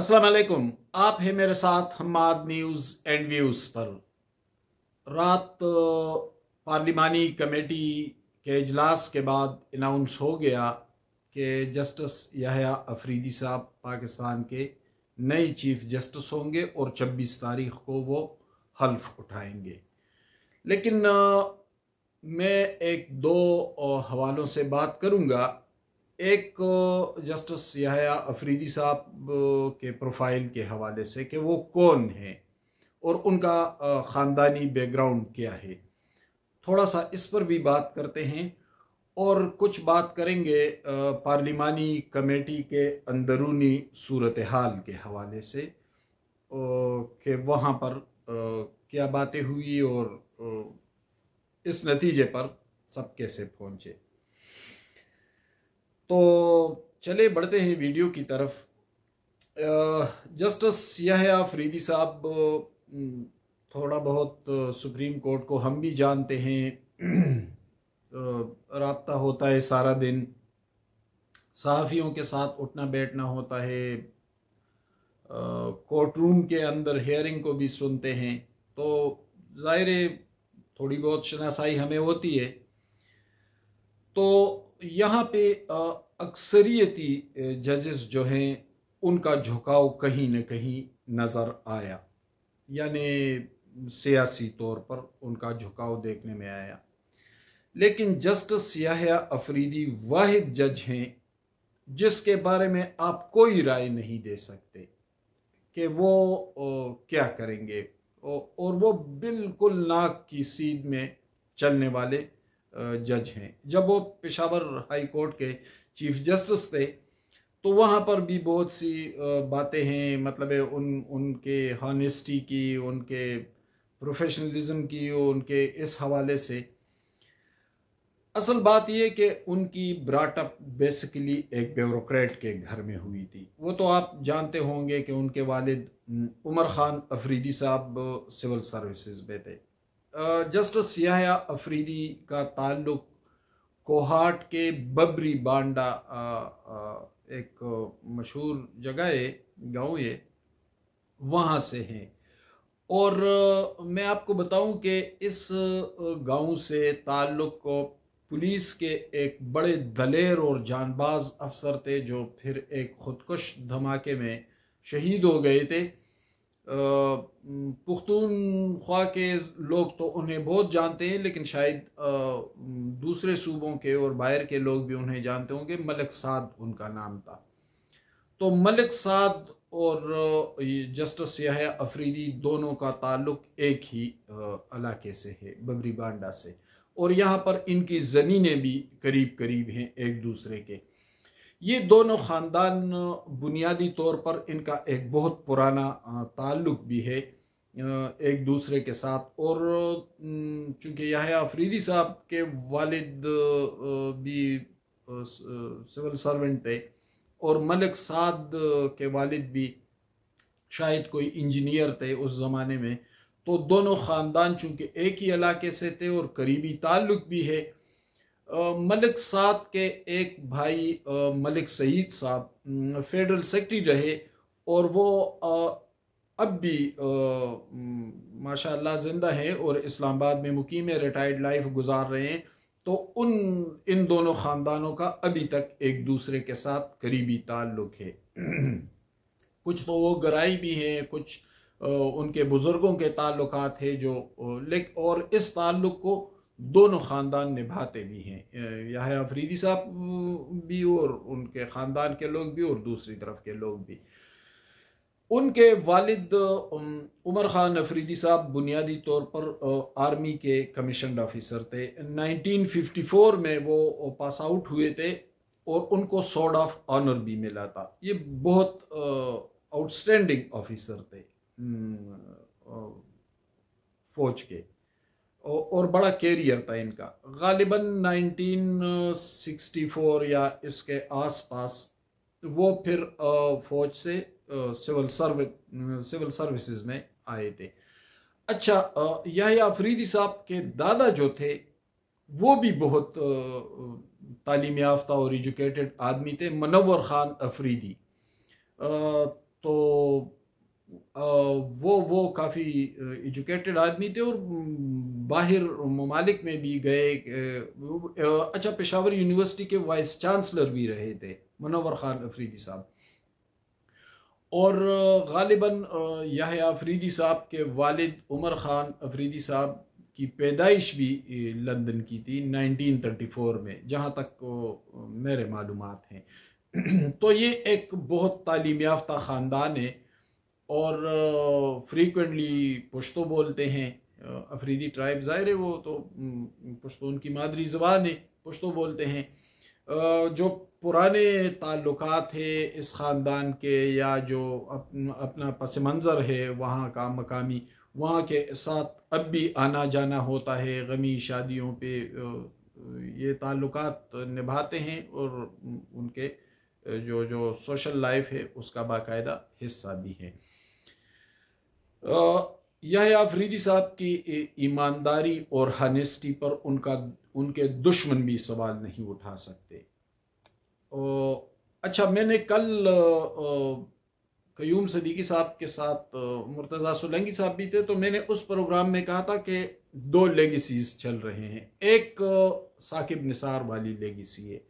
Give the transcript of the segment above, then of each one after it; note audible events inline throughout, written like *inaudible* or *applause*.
अस्सलाम वालेकुम आप हैं मेरे साथ हमाद न्यूज़ एंड व्यूज़ पर रात पार्लिमानी कमेटी के इजलास के बाद अनाउंस हो गया कि जस्टिस यहया अफरीदी साहब पाकिस्तान के नए चीफ जस्टिस होंगे और 26 तारीख को वो हल्फ उठाएंगे लेकिन मैं एक दो हवालों से बात करूंगा एक जस्टिस यहाया अफरीदी साहब के प्रोफाइल के हवाले से कि वो कौन है और उनका ख़ानदानी बैकग्राउंड क्या है थोड़ा सा इस पर भी बात करते हैं और कुछ बात करेंगे पार्लिमानी कमेटी के अंदरूनी सूरत हाल के हवाले से कि वहाँ पर क्या बातें हुई और इस नतीजे पर सब कैसे पहुँचे तो चले बढ़ते हैं वीडियो की तरफ जस्टिस यह आफरीदी साहब थोड़ा बहुत सुप्रीम कोर्ट को हम भी जानते हैं रबता होता है सारा दिन सहाफ़ियों के साथ उठना बैठना होता है कोर्ट रूम के अंदर हेयरिंग को भी सुनते हैं तो ज़ाहिर थोड़ी बहुत शनासाई हमें होती है तो यहाँ पे अक्सरियती जजेस जो हैं उनका झुकाव कहीं न कहीं नज़र आया यानी सियासी तौर पर उनका झुकाव देखने में आया लेकिन जस्टिस याहिया अफरीदी वाहिद जज हैं जिसके बारे में आप कोई राय नहीं दे सकते कि वो क्या करेंगे और वो बिल्कुल नाक की सीध में चलने वाले जज हैं जब वो पेशावर हाई कोर्ट के चीफ जस्टिस थे तो वहाँ पर भी बहुत सी बातें हैं मतलब उन उनके हॉनेस्टी की उनके प्रोफेशनलिज्म की उनके इस हवाले से असल बात यह कि उनकी ब्राटअप बेसिकली एक ब्यूरोक्रेट के घर में हुई थी वो तो आप जानते होंगे कि उनके वालिद उमर ख़ान अफरीदी साहब सिविल सर्विसेज में थे जस्ट सियाह अफरीदी का ताल्लुक कोहाट के बबरी बांडा एक मशहूर जगह है गाँव है वहाँ से हैं और मैं आपको बताऊं कि इस गांव से ताल्लुक़ को पुलिस के एक बड़े दलेर और जानबाज अफसर थे जो फिर एक ख़ुदकुश धमाके में शहीद हो गए थे पुख्तून ख़्वा के लोग तो उन्हें बहुत जानते हैं लेकिन शायद दूसरे सूबों के और बाहर के लोग भी उन्हें जानते होंगे मलिक साद उनका नाम था तो मलिक साद और जस्टिस यह अफरीदी दोनों का ताल्लुक एक ही इलाके से है बबरी बांडा से और यहाँ पर इनकी ज़मीनें भी करीब करीब हैं एक दूसरे के ये दोनों ख़ानदान बुनियादी तौर पर इनका एक बहुत पुराना ताल्लुक भी है एक दूसरे के साथ और चूँकि यह अफरीदी साहब के वालिद भी सिविल सर्वेंट थे और मलिक साद के वालिद भी शायद कोई इंजीनियर थे उस ज़माने में तो दोनों ख़ानदान चूँकि एक ही इलाके से थे और करीबी ताल्लुक भी है मलिक सात के एक भाई मलिक सईद साहब फेडरल सेक्रेटरी रहे और वो अब भी माशाल्लाह ज़िंदा हैं और इस्लामाबाद में मुकीम रिटायर्ड लाइफ गुजार रहे हैं तो उन इन दोनों ख़ानदानों का अभी तक एक दूसरे के साथ करीबी ताल्लुक़ है *clears throat* कुछ तो वो गराई भी हैं कुछ उनके बुज़ुर्गों के ताल्लुकात है जो और इस ताल्लुक़ को दोनों ख़ानदान निभाते भी हैं यह अफरीदी साहब भी और उनके ख़ानदान के लोग भी और दूसरी तरफ के लोग भी उनके वालिद उमर ख़ान अफरीदी साहब बुनियादी तौर पर आर्मी के कमीशन ऑफिसर थे 1954 में वो पास आउट हुए थे और उनको सॉर्ड ऑफ ऑनर भी मिला था ये बहुत आउटस्टैंडिंग ऑफिसर थे फौज के और बड़ा कैरियर था इनका गालिबा 1964 या इसके आसपास वो फिर फौज से सिविल सर्व सिविल सर्विसेज में आए थे अच्छा यह अफरीदी साहब के दादा जो थे वो भी बहुत तालीम याफ्ता और एजुकेटेड आदमी थे मनवर ख़ान अफरीदी तो वो वो काफ़ी एजुकेटेड आदमी थे और बाहर ममालिक में भी गए अच्छा पेशावर यूनिवर्सिटी के वाइस चांसलर भी रहे थे मनोवर खान अफरीदी साहब और गालिबा यह अफरीदी साहब के वालिद उमर ख़ान अफरीदी साहब की पैदाइश भी लंदन की थी 1934 में जहाँ तक मेरे मालूम हैं *clears throat* तो ये एक बहुत तालीम याफ्ता ख़ानदान है और फ्रीक्वेंटली पुश्तो बोलते हैं अफरीदी ट्राइब ज़ाहिर है वो तो पुश्तो उनकी मादरी ज़बान है पुश्तो बोलते हैं जो पुराने ताल्लुक है इस ख़ानदान के या जो अपना पस मंज़र है वहाँ का मकामी वहाँ के साथ अब भी आना जाना होता है गमी शादियों पे ये ताल्लुक निभाते हैं और उनके जो जो सोशल लाइफ है उसका बाकायदा हिस्सा भी है यह आफरीदी साहब की ईमानदारी और हनेस्टी पर उनका उनके दुश्मन भी सवाल नहीं उठा सकते अच्छा मैंने कल कयूम सदीकी साहब के साथ मुर्तज़ा सुलंगी साहब भी थे तो मैंने उस प्रोग्राम में कहा था कि दो लेगेसीज चल रहे हैं एक साकिब निसार वाली लेगेसी है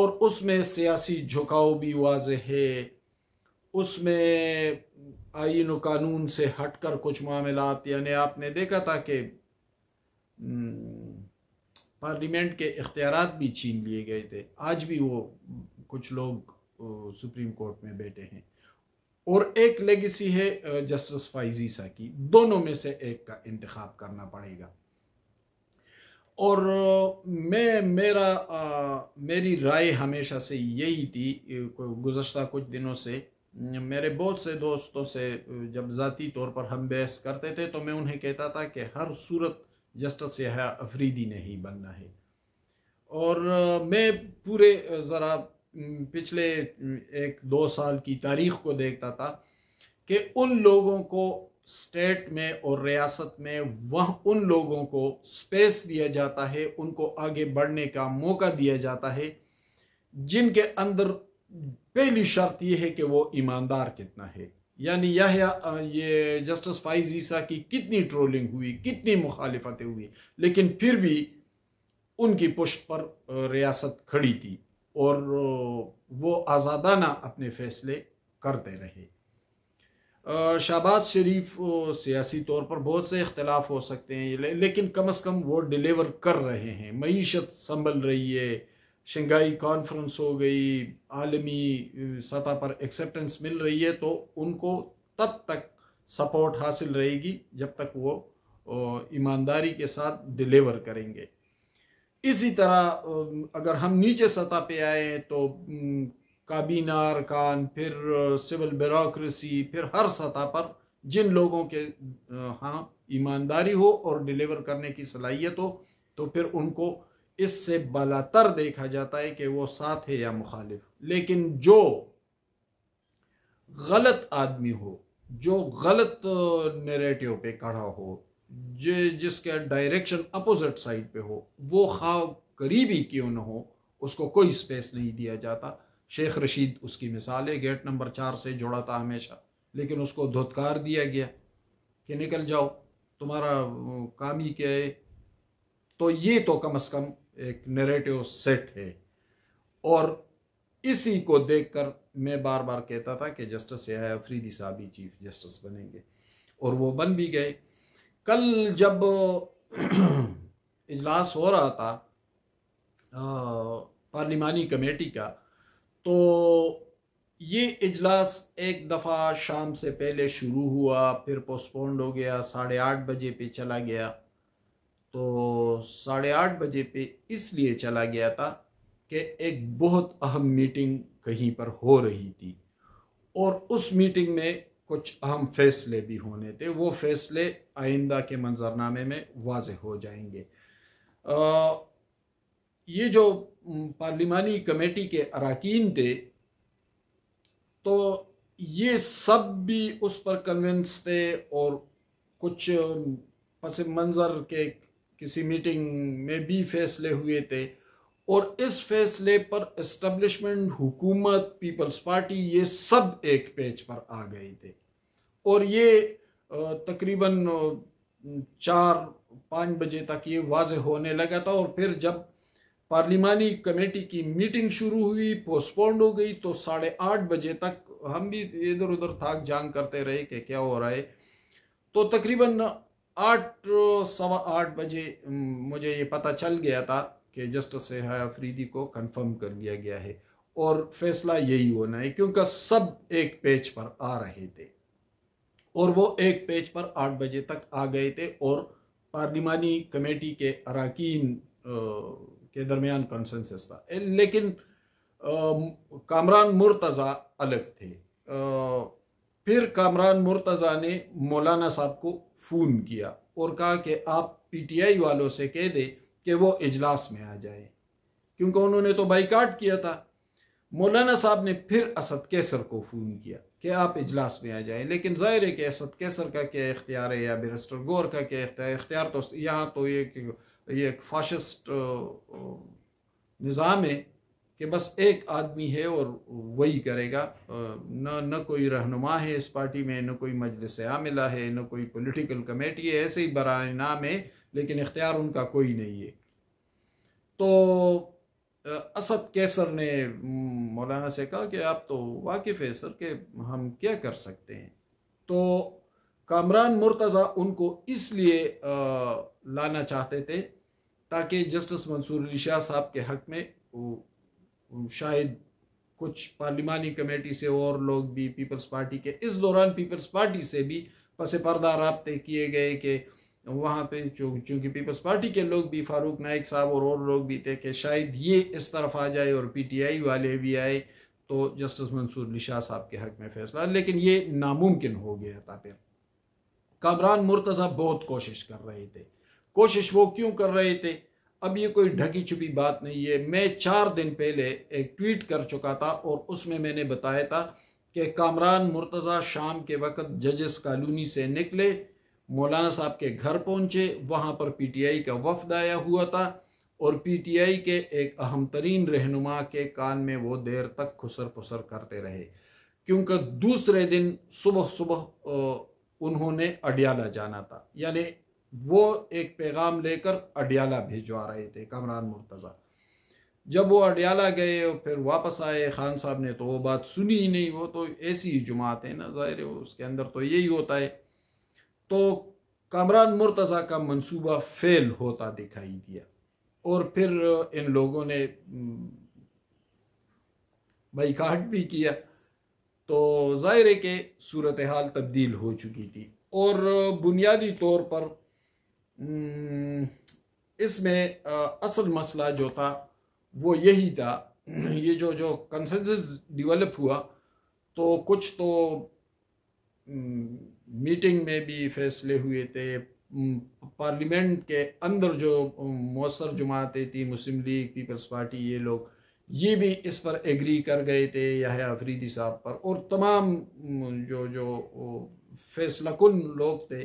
और उसमें सियासी झुकाव भी वाज है उसमें आइन कानून से हट कर कुछ मामला यानी आपने देखा था कि हम्म, पार्लियामेंट के इख्तियार भी छीन लिए गए थे आज भी वो कुछ लोग सुप्रीम कोर्ट में बैठे हैं और एक लेगेसी है जस्टिस फाइजीसा की दोनों में से एक का इंतखब करना पड़ेगा और मैं मेरा आ, मेरी राय हमेशा से यही थी गुज्तर कुछ दिनों से मेरे बहुत से दोस्तों से जब ज़ाती तौर पर हम बहस करते थे तो मैं उन्हें कहता था कि हर सूरत जस्टिस या अफरीदी ने ही बनना है और मैं पूरे ज़रा पिछले एक दो साल की तारीख को देखता था कि उन लोगों को स्टेट में और रियासत में वह उन लोगों को स्पेस दिया जाता है उनको आगे बढ़ने का मौका दिया जाता है जिनके अंदर पहली शर्त यह है कि वो ईमानदार कितना है यानी यह या ये जस्टिस फाइज ईसा की कितनी ट्रोलिंग हुई कितनी मुखालफतें हुई लेकिन फिर भी उनकी पुष्ट पर रियासत खड़ी थी और वो आज़ादाना अपने फैसले करते रहे शहबाज शरीफ सियासी तौर पर बहुत से इख्तलाफ हो सकते हैं लेकिन कम अज़ कम वो डिलीवर कर रहे हैं मीशत संभल रही है शंघाई कॉन्फ्रेंस हो गई आलमी सतह पर एक्सेप्टेंस मिल रही है तो उनको तब तक सपोर्ट हासिल रहेगी जब तक वो ईमानदारी के साथ डिलीवर करेंगे इसी तरह अगर हम नीचे सतह पे आए तो काबीना अरकान फिर सिविल ब्यूरोसी फिर हर सतह पर जिन लोगों के हाँ ईमानदारी हो और डिलीवर करने की सलाहियत हो तो फिर उनको इससे बलातर देखा जाता है कि वो साथ है या मुखालिफ लेकिन जो गलत आदमी हो जो गलत नेरेटिव पे खड़ा हो जो जिसका डायरेक्शन अपोजिट साइड पे हो वो खा करीबी क्यों ना हो उसको कोई स्पेस नहीं दिया जाता शेख रशीद उसकी मिसाल है गेट नंबर चार से जुड़ा था हमेशा लेकिन उसको धुतकार दिया गया कि निकल जाओ तुम्हारा काम ही क्या है तो ये तो कम अज़ कम एक नरेटिव सेट है और इसी को देखकर मैं बार बार कहता था कि जस्टिस यह अफरीदी साहब ही चीफ जस्टिस बनेंगे और वो बन भी गए कल जब *clears throat* इजलास हो रहा था पार्लिमानी कमेटी का तो ये इजलास एक दफ़ा शाम से पहले शुरू हुआ फिर पोस्टपोन्ड हो गया साढ़े आठ बजे पे चला गया तो साढ़े आठ बजे पे इसलिए चला गया था कि एक बहुत अहम मीटिंग कहीं पर हो रही थी और उस मीटिंग में कुछ अहम फैसले भी होने थे वो फैसले आइंदा के मंजरनामे में वाज हो जाएंगे आ, ये जो पार्लिमानी कमेटी के अरकान थे तो ये सब भी उस पर कन्विंस थे और कुछ पस मंज़र के किसी मीटिंग में भी फैसले हुए थे और इस फैसले पर इस्टबलिशमेंट हुकूमत पीपल्स पार्टी ये सब एक पेज पर आ गए थे और ये तकरीबन चार पाँच बजे तक ये वाज होने लगा था और फिर जब पार्लिमानी कमेटी की मीटिंग शुरू हुई पोस्टपोन्ड हो गई तो साढ़े आठ बजे तक हम भी इधर उधर थाक जांग करते रहे कि क्या हो रहा है तो तकरीबन आठ सवा आठ बजे मुझे ये पता चल गया था कि जस्टिस हया अफरीदी को कंफर्म कर लिया गया है और फैसला यही होना है क्योंकि सब एक पेज पर आ रहे थे और वो एक पेज पर आठ बजे तक आ गए थे और पार्लिमानी कमेटी के अरकान के दरमियान कंसेंसस था लेकिन कामरान मुर्तज़ा अलग थे आ, फिर कामरान मुर्तज़ा ने मौलाना साहब को फ़ोन किया और कहा कि आप पीटीआई वालों से कह दें कि वो इजलास में आ जाए क्योंकि उन्होंने तो बाईकाट किया था मौलाना साहब ने फिर असद कैसर को फ़ोन किया कि आप इजलास में आ जाए लेकिन ज़ाहिर है कि असद कैसर का क्या इख्तियार है या बिरस्टर गौर का क्या इख्तियार इख्तियार तो यहाँ तो ये ये एक फाशिस्ट निज़ाम है कि बस एक आदमी है और वही करेगा न न कोई रहनुमा है इस पार्टी में न कोई मजलिस आमिला है न कोई पॉलिटिकल कमेटी है ऐसे ही बरा नाम है लेकिन इख्तियार उनका कोई नहीं है तो असद कैसर ने मौलाना से कहा कि आप तो वाकिफ़ है सर कि हम क्या कर सकते हैं तो कामरान मुर्तज़ा उनको इसलिए लाना चाहते थे ताकि जस्टिस मंसूर अली शाह साहब के हक में शायद कुछ पार्लिमानी कमेटी से और लोग भी पीपल्स पार्टी के इस दौरान पीपल्स पार्टी से भी पस पर्दा रबते किए गए कि वहाँ पे चूँकि पीपल्स पार्टी के लोग भी फारूक नायक साहब और और लोग भी थे कि शायद ये इस तरफ आ जाए और पीटीआई वाले भी आए तो जस्टिस मंसूर निशा साहब के हक में फैसला लेकिन ये नामुमकिन हो गया था फिर कामरान मुर्तज़ा बहुत कोशिश कर रहे थे कोशिश वो क्यों कर रहे थे अब ये कोई ढकी छुपी बात नहीं है मैं चार दिन पहले एक ट्वीट कर चुका था और उसमें मैंने बताया था कि कामरान मुर्तज़ा शाम के वक्त जजेस कॉलोनी से निकले मौलाना साहब के घर पहुंचे वहां पर पीटीआई का वफद आया हुआ था और पीटीआई के एक अहम तरीन रहनुमा के कान में वो देर तक खुसर पुसर करते रहे क्योंकि दूसरे दिन सुबह सुबह उन्होंने अडियाला जाना था यानी वो एक पैगाम लेकर अडियाला भिजवा रहे थे कमरान मुर्तज़ा जब वो अडियाला गए और फिर वापस आए खान साहब ने तो वो बात सुनी ही नहीं वो तो ऐसी ही जुमात है ना ज़ाहिर है उसके अंदर तो यही होता है तो कमरान मुर्तज़ा का मंसूबा फेल होता दिखाई दिया और फिर इन लोगों ने हम्म, बाइकाट भी किया तो ज़ाहिर है कि सूरत हाल तब्दील हो चुकी थी और बुनियादी तौर पर Hmm, इसमें असल मसला जो था वो यही था *clears throat* ये जो जो कंसेंसस डेवलप हुआ तो कुछ तो मीटिंग हम्म, में भी फैसले हुए थे पार्लियामेंट हम्म, के अंदर जो हम्म, मौसर जमातें थी मुस्लिम लीग पीपल्स पार्टी ये लोग ये भी इस पर एग्री कर गए थे या अफरीदी साहब पर और तमाम जो जो फैसला कुल लोग थे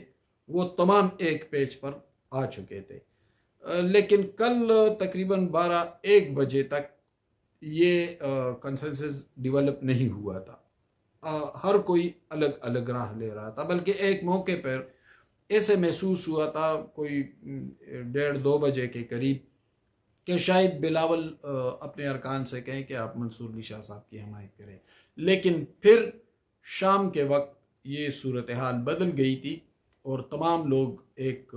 वो तमाम एक पेज पर आ चुके थे लेकिन कल तकरीबन 12 एक बजे तक ये कंसेंसस डेवलप नहीं हुआ था आ, हर कोई अलग अलग राह ले रहा था बल्कि एक मौके पर ऐसे महसूस हुआ था कोई डेढ़ दो बजे के करीब कि शायद बिलावल अपने अरकान से कहें कि आप मंसूर अली शाह साहब की हमायत करें लेकिन फिर शाम के वक्त ये सूरत हाल बदल गई थी और तमाम लोग एक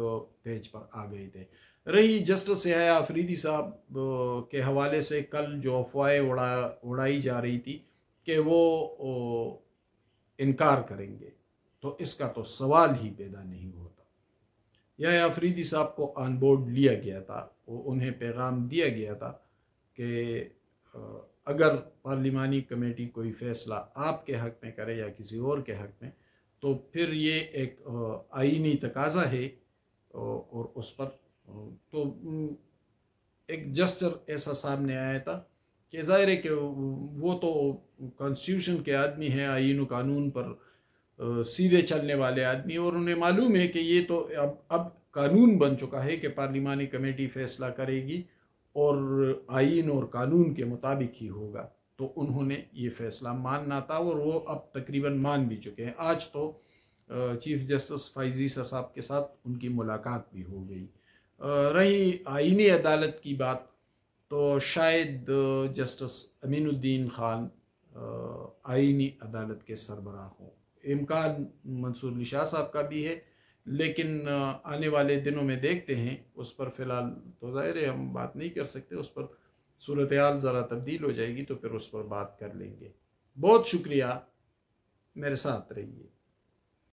पेज पर आ गए थे रही जस्टिस या आफरीदी साहब के हवाले से कल जो अफवाहें उड़ा उड़ाई जा रही थी कि वो इनकार करेंगे तो इसका तो सवाल ही पैदा नहीं होता या आफरीदी साहब को ऑन बोर्ड लिया गया था वो उन्हें पैगाम दिया गया था कि अगर पार्लिमानी कमेटी कोई फ़ैसला आपके हक में करे या किसी और के हक में तो फिर ये एक आइनी तकाजा है और उस पर तो एक जस्टर ऐसा सामने आया था कि ज़ाहिर है कि वो तो कॉन्स्टिट्यूशन के आदमी हैं आइन कानून पर सीधे चलने वाले आदमी और उन्हें मालूम है कि ये तो अब अब कानून बन चुका है कि पार्लिमानी कमेटी फैसला करेगी और आइन और कानून के मुताबिक ही होगा तो उन्होंने ये फैसला मानना था और वो अब तकरीबन मान भी चुके हैं आज तो चीफ जस्टिस फैजी साहब के साथ उनकी मुलाकात भी हो गई रही आइनी अदालत की बात तो शायद जस्टिस अमीनुद्दीन खान आइनी अदालत के सरबराह हों इम्कान मंसूर निशा साहब का भी है लेकिन आने वाले दिनों में देखते हैं उस पर फ़िलहाल तो ज़ाहिर है हम बात नहीं कर सकते उस पर सूरत हाल ज़रा तब्दील हो जाएगी तो फिर उस पर बात कर लेंगे बहुत शुक्रिया मेरे साथ रहिए